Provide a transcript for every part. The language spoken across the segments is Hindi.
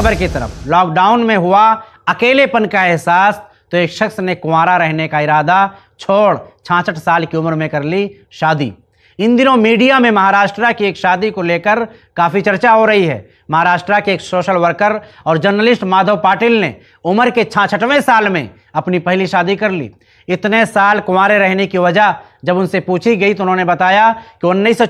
खबर की तरफ लॉकडाउन में हुआ अकेलेपन का एहसास तो एक शख्स ने कुंवारा रहने का इरादा छोड़ छाछठ साल की उम्र में कर ली शादी इन दिनों मीडिया में महाराष्ट्र की एक शादी को लेकर काफ़ी चर्चा हो रही है महाराष्ट्र के एक सोशल वर्कर और जर्नलिस्ट माधव पाटिल ने उम्र के छाछठवें साल में अपनी पहली शादी कर ली इतने साल कुंवारे रहने की वजह जब उनसे पूछी गई तो उन्होंने बताया कि उन्नीस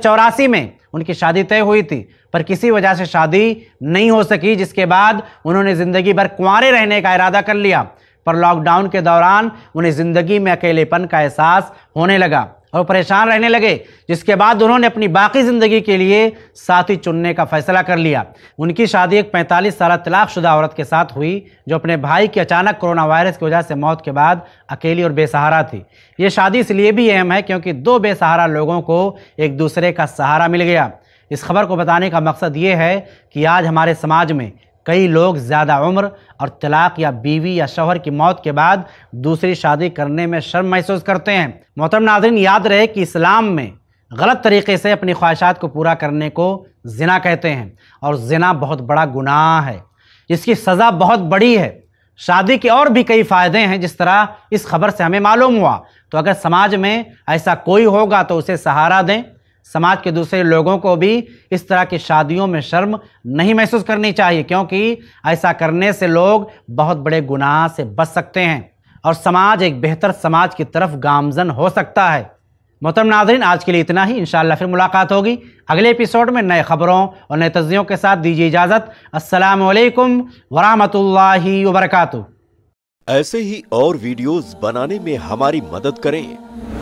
में उनकी शादी तय हुई थी पर किसी वजह से शादी नहीं हो सकी जिसके बाद उन्होंने ज़िंदगी भर कुंवारे रहने का इरादा कर लिया पर लॉकडाउन के दौरान उन्हें ज़िंदगी में अकेलेपन का एहसास होने लगा और परेशान रहने लगे जिसके बाद उन्होंने अपनी बाकी ज़िंदगी के लिए साथी चुनने का फैसला कर लिया उनकी शादी एक 45 साल तलाक शुदा औरत के साथ हुई जो अपने भाई की अचानक कोरोना वायरस की वजह से मौत के बाद अकेली और बेसहारा थी ये शादी इसलिए भी अहम है क्योंकि दो बेसहारा लोगों को एक दूसरे का सहारा मिल गया इस खबर को बताने का मकसद ये है कि आज हमारे समाज में कई लोग ज़्यादा उम्र और तलाक या बीवी या शोहर की मौत के बाद दूसरी शादी करने में शर्म महसूस करते हैं मोहतरम नाजरन याद रहे कि इस्लाम में गलत तरीके से अपनी ख्वाहिशात को पूरा करने को जिना कहते हैं और जिना बहुत बड़ा गुनाह है इसकी सज़ा बहुत बड़ी है शादी के और भी कई फ़ायदे हैं जिस तरह इस खबर से हमें मालूम हुआ तो अगर समाज में ऐसा कोई होगा तो उसे सहारा दें समाज के दूसरे लोगों को भी इस तरह की शादियों में शर्म नहीं महसूस करनी चाहिए क्योंकि ऐसा करने से लोग बहुत बड़े गुनाह से बच सकते हैं और समाज एक बेहतर समाज की तरफ गामजन हो सकता है मोहतरम नाजरीन आज के लिए इतना ही इन फिर मुलाकात होगी अगले एपिसोड में नए खबरों और नए तजियों के साथ दीजिए इजाज़त असलम वरहमल वरक ऐसे ही और वीडियोज़ बनाने में हमारी मदद करें